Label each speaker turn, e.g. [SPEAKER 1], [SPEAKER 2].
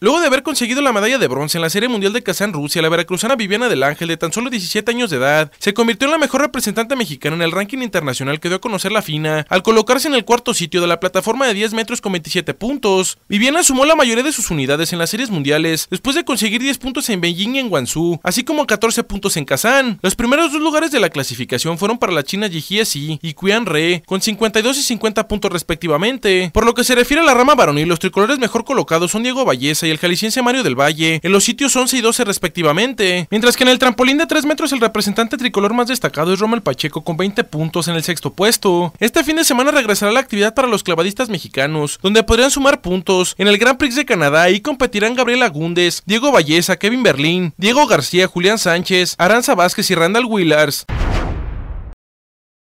[SPEAKER 1] Luego de haber conseguido la medalla de bronce en la Serie Mundial de Kazán, Rusia, la veracruzana Viviana del Ángel, de tan solo 17 años de edad, se convirtió en la mejor representante mexicana en el ranking internacional que dio a conocer la FINA, al colocarse en el cuarto sitio de la plataforma de 10 metros con 27 puntos. Viviana sumó la mayoría de sus unidades en las series mundiales, después de conseguir 10 puntos en Beijing y en Guangzhou, así como 14 puntos en Kazán. Los primeros dos lugares de la clasificación fueron para la China Jie Si y Qian Re, con 52 y 50 puntos respectivamente. Por lo que se refiere a la rama varonil, los tricolores mejor colocados son Diego y el jalisciense Mario del Valle, en los sitios 11 y 12 respectivamente, mientras que en el trampolín de 3 metros el representante tricolor más destacado es Romel Pacheco con 20 puntos en el sexto puesto. Este fin de semana regresará la actividad para los clavadistas mexicanos, donde podrían sumar puntos en el Grand Prix de Canadá y competirán Gabriel Agúndez, Diego Valleza, Kevin Berlín, Diego García, Julián Sánchez, Aranza Vázquez y Randall Willars.